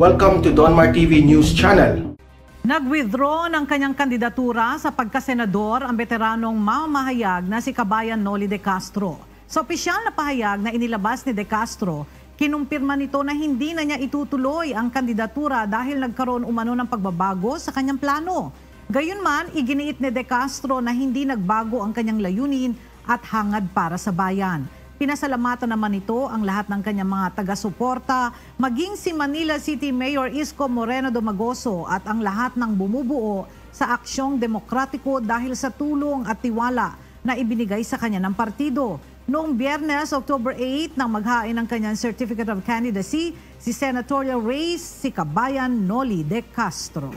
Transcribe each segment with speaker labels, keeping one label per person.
Speaker 1: Welcome to Donmar TV News Channel. Nag-withdraw ng kanyang kandidatura sa pagkasenador ang veteranong mamahayag na si Kabayan Noli De Castro. Sa opisyal na pahayag na inilabas ni De Castro, kinumpirma nito na hindi na niya itutuloy ang kandidatura dahil nagkaroon umano ng pagbabago sa kanyang plano. Gayunman, iginiit ni De Castro na hindi nagbago ang kanyang layunin at hangad para sa bayan. Pinasalamatan naman ito ang lahat ng kanyang mga taga-suporta, maging si Manila City Mayor Isko Moreno Domagoso at ang lahat ng bumubuo sa aksyong demokratiko dahil sa tulong at tiwala na ibinigay sa kanya ng partido. Noong biyernes, October 8, nang maghain ng kanyang Certificate of Candidacy, si Senatorial Race, si Kabayan Noli de Castro.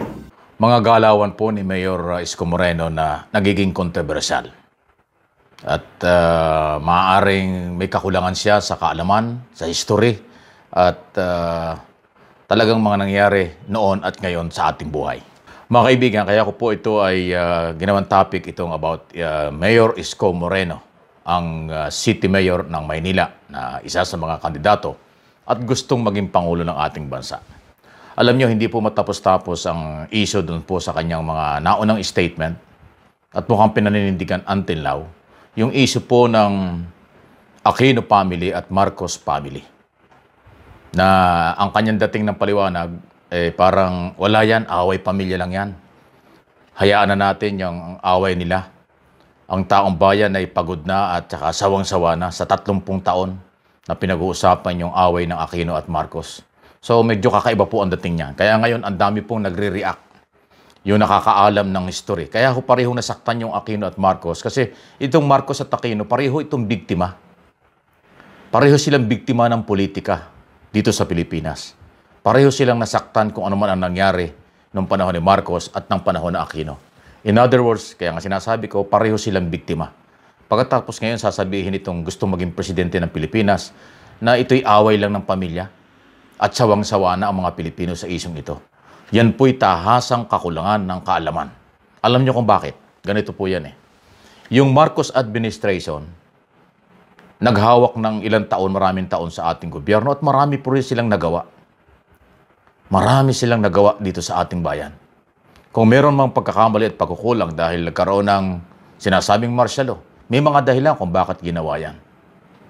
Speaker 1: Mga galawan po ni Mayor Isko Moreno na nagiging kontrobersyal. At uh, maaaring may kakulangan siya sa kaalaman, sa history, at uh, talagang mga nangyari noon at ngayon sa ating buhay. Mga kaibigan, kaya ko po ito ay uh, ginawang topic itong about uh, Mayor Isko Moreno, ang uh, city mayor ng Maynila na isa sa mga kandidato at gustong maging pangulo ng ating bansa. Alam nyo, hindi po matapos-tapos ang issue doon po sa kanyang mga naunang statement at mukhang pinaninindigan until now yung issue po ng Aquino family at Marcos family. Na ang kanyang dating ng paliwanag, eh, parang wala yan, away pamilya lang yan. Hayaan na natin yung away nila. Ang taong bayan ay pagod na at saka sawang-sawa na sa 30 taon na pinag-uusapan yung away ng Aquino at Marcos. So medyo kakaiba po ang dating niya. Kaya ngayon ang dami pong nagre-react yung nakakaalam ng history. Kaya ho pareho nasaktan yung Aquino at Marcos kasi itong Marcos at Aquino, pareho itong biktima. Pareho silang biktima ng politika dito sa Pilipinas. Pareho silang nasaktan kung ano man ang nangyari noong panahon ni Marcos at ng panahon na Aquino. In other words, kaya nga sinasabi ko, pareho silang biktima. Pagkatapos ngayon, sasabihin itong gusto maging presidente ng Pilipinas na ito'y away lang ng pamilya at sawang-sawa na ang mga Pilipino sa isyong ito. Yan po'y tahasang kakulangan ng kaalaman. Alam niyo kung bakit? Ganito po yan eh. Yung Marcos administration, naghawak ng ilang taon, maraming taon sa ating gobyerno at marami po rin silang nagawa. Marami silang nagawa dito sa ating bayan. Kung meron mang pagkakamali at pagkukulang dahil nagkaroon ng sinasabing martial law, may mga dahilan kung bakit ginawa yan.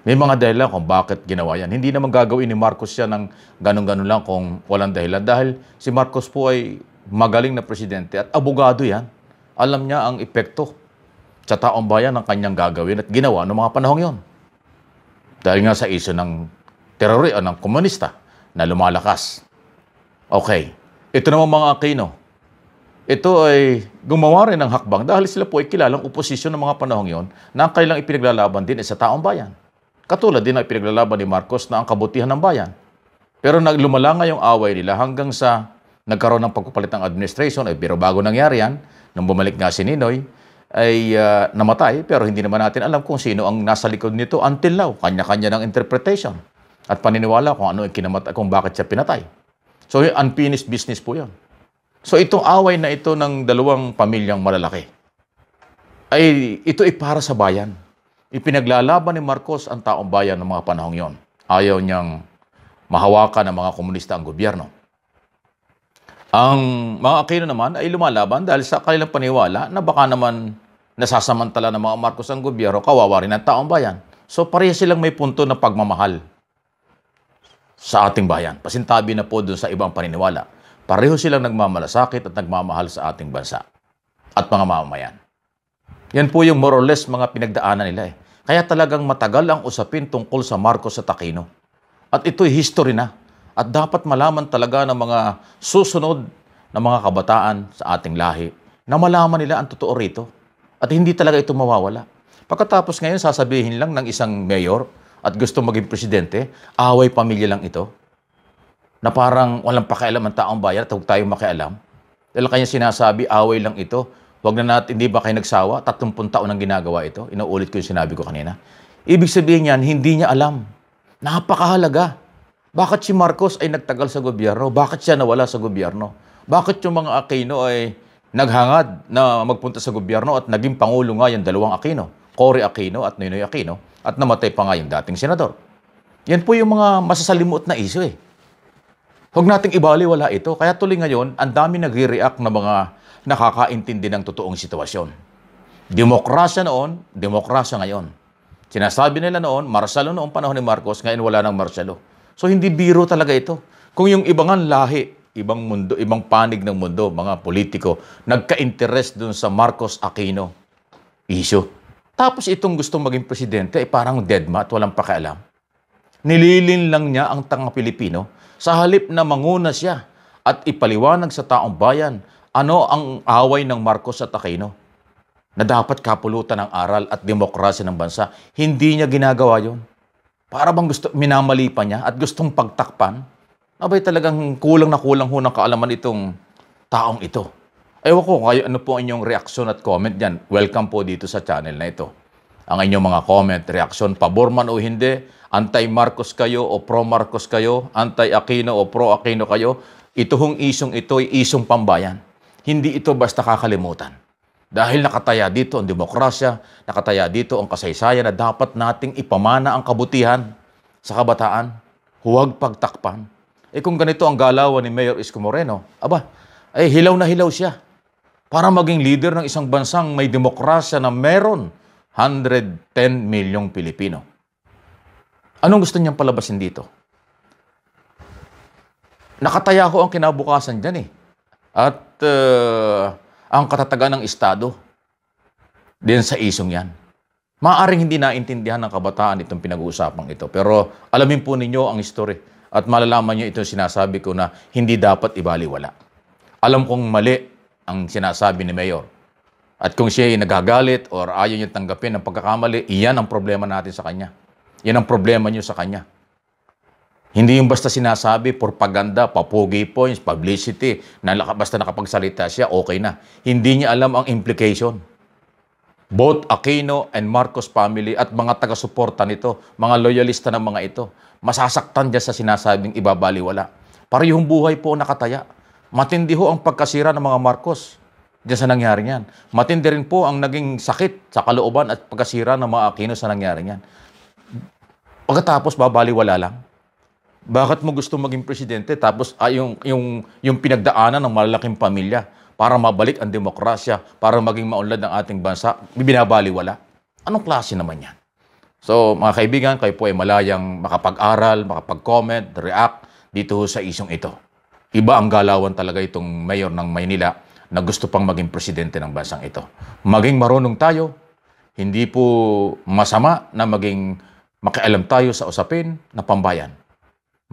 Speaker 1: May mga dahilan kung bakit ginawa yan. Hindi naman gagawin ni Marcos yan ng ganun-ganun lang kung walang dahilan. Dahil si Marcos po ay magaling na presidente at abogado yan. Alam niya ang epekto sa taong bayan ng kanyang gagawin at ginawa noong mga panahong yon. Dahil nga sa iso ng terori o ng komunista na lumalakas. Okay. Ito naman mga Aquino. Ito ay gumawa rin ng hakbang dahil sila po ay kilalang oposisyon ng mga panahong yon na ang kailang ipinaglalaban din sa taong bayan. Katulad din ang pinaglalaban ni Marcos na ang kabutihan ng bayan. Pero naglumala nga yung away nila hanggang sa nagkaroon ng pagpapalit ng administration, ay pero bago nangyari yan, nang bumalik nga si Ninoy, ay uh, namatay pero hindi naman natin alam kung sino ang nasa likod nito until now. Kanya-kanya ng interpretation at paniniwala kung ano ang kinamata, kung bakit siya pinatay. So, unfinished business po yon. So, itong away na ito ng dalawang pamilyang malalaki, ay ito ay para sa bayan. Ipinaglalaban ni Marcos ang taong bayan ng mga panahong yon. Ayaw niyang mahawakan ng mga komunista ang gobyerno. Ang mga Aquino naman ay lumalaban dahil sa kanilang paniwala na baka naman nasasamantala ng mga Marcos ang gobyerno, kawawa rin ang taong bayan. So pareha silang may punto na pagmamahal sa ating bayan. Pasintabi na po doon sa ibang paniniwala. Pareho silang nagmamalasakit at nagmamahal sa ating bansa at mga mamamayan. Yan po yung more or less mga pinagdaanan nila eh. Kaya talagang matagal ang usapin tungkol sa Marcos at Aquino. At ito'y history na. At dapat malaman talaga ng mga susunod na mga kabataan sa ating lahi na malaman nila ang totoo rito. At hindi talaga ito mawawala. Pagkatapos ngayon, sasabihin lang ng isang mayor at gusto maging presidente, away pamilya lang ito, na parang walang pakialam ang taong bayan at huwag tayong makialam. Dahil kanya sinasabi, away lang ito, Huwag na natin, hindi ba kayo nagsawa? 30 taon ang ginagawa ito. Inuulit ko yung sinabi ko kanina. Ibig sabihin niyan, hindi niya alam. Napakahalaga. Bakit si Marcos ay nagtagal sa gobyerno? Bakit siya nawala sa gobyerno? Bakit yung mga Aquino ay naghangad na magpunta sa gobyerno at naging pangulo nga yung dalawang Aquino? Cory Aquino at Ninoy Aquino at namatay pa nga yung dating senador. Yan po yung mga masasalimuot na iso eh. Huwag nating wala ito. Kaya tuloy ngayon, ang dami nagre-react na mga nakakaintindi ng totoong sitwasyon. Demokrasya noon, demokrasya ngayon. Sinasabi nila noon, Marcelo noong panahon ni Marcos, ngayon wala ng Marcelo. So hindi biro talaga ito. Kung yung ibangan lahi, ibang mundo, ibang panig ng mundo, mga politiko, nagka-interest dun sa Marcos Aquino issue. Tapos itong gustong maging presidente, eh, parang deadmat, walang pakialam. Nililin lang niya ang tanga Pilipino sa halip na manguna siya at ipaliwanag sa taong bayan ano ang away ng Marcos at Aquino na dapat kapulutan ng aral at demokrasya ng bansa. Hindi niya ginagawa yon. Para bang gusto, minamali pa niya at gustong pagtakpan? Abay talagang kulang na kulang ho ng kaalaman itong taong ito. Ewan ko kayo ano po ang inyong reaksyon at comment dyan. Welcome po dito sa channel na ito. Ang inyong mga comment, reaksyon, pabor man o hindi, anti-Marcos kayo o pro-Marcos kayo, anti-Aquino o pro-Aquino kayo, ito hong isong ito ay isong pambayan. Hindi ito basta kakalimutan. Dahil nakataya dito ang demokrasya, nakataya dito ang kasaysayan na dapat nating ipamana ang kabutihan sa kabataan. Huwag pagtakpan. Eh kung ganito ang galawan ni Mayor Isko Moreno, aba, ay eh, hilaw na hilaw siya. Para maging leader ng isang bansang may demokrasya na meron 110 milyong Pilipino. Anong gusto niyang palabasin dito? Nakataya ko ang kinabukasan dyan eh at uh, ang katatagan ng Estado din sa isong yan. Maaring hindi naintindihan ng kabataan itong pinag-uusapang ito. Pero alamin po ninyo ang story at malalaman nyo itong sinasabi ko na hindi dapat ibaliwala. Alam kong mali ang sinasabi ni Mayor. At kung siya ay nagagalit or ayaw niya tanggapin ang pagkakamali, iyan ang problema natin sa kanya. Iyan ang problema niyo sa kanya. Hindi yung basta sinasabi, propaganda, papogi points, publicity, na basta nakapagsalita siya, okay na. Hindi niya alam ang implication. Both Aquino and Marcos family at mga taga-suporta nito, mga loyalista ng mga ito, masasaktan dyan sa sinasabing ibabaliwala. Parehong buhay po nakataya. Matindi ho ang pagkasira ng mga Marcos dyan sa nangyari niyan. Matindi rin po ang naging sakit sa kalooban at pagkasira ng mga Aquino sa nangyari niyan. Pagkatapos, babaliwala lang. Bakit mo gusto maging presidente tapos ah, yung, yung, yung pinagdaanan ng malalaking pamilya para mabalik ang demokrasya, para maging maunlad ang ating bansa, binabaliwala? Anong klase naman yan? So mga kaibigan, kayo po ay malayang makapag-aral, makapag-comment, react dito sa isyong ito. Iba ang galawan talaga itong mayor ng Maynila na gusto pang maging presidente ng bansang ito. Maging marunong tayo, hindi po masama na maging makialam tayo sa usapin na pambayan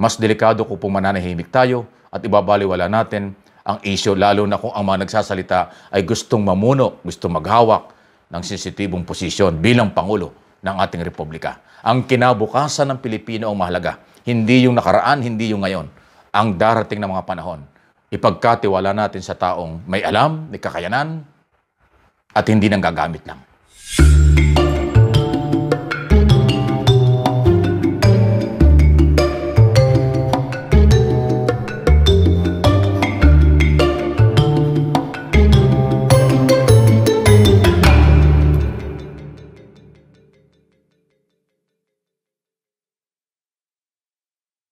Speaker 1: mas delikado kung pumananahimik tayo at ibabaliwala natin ang isyo lalo na kung ang mga nagsasalita ay gustong mamuno, gustong maghawak ng sensitibong posisyon bilang Pangulo ng ating Republika. Ang kinabukasan ng Pilipino ang mahalaga, hindi yung nakaraan, hindi yung ngayon, ang darating na mga panahon. Ipagkatiwala natin sa taong may alam, may kakayanan, at hindi nang gagamit lang.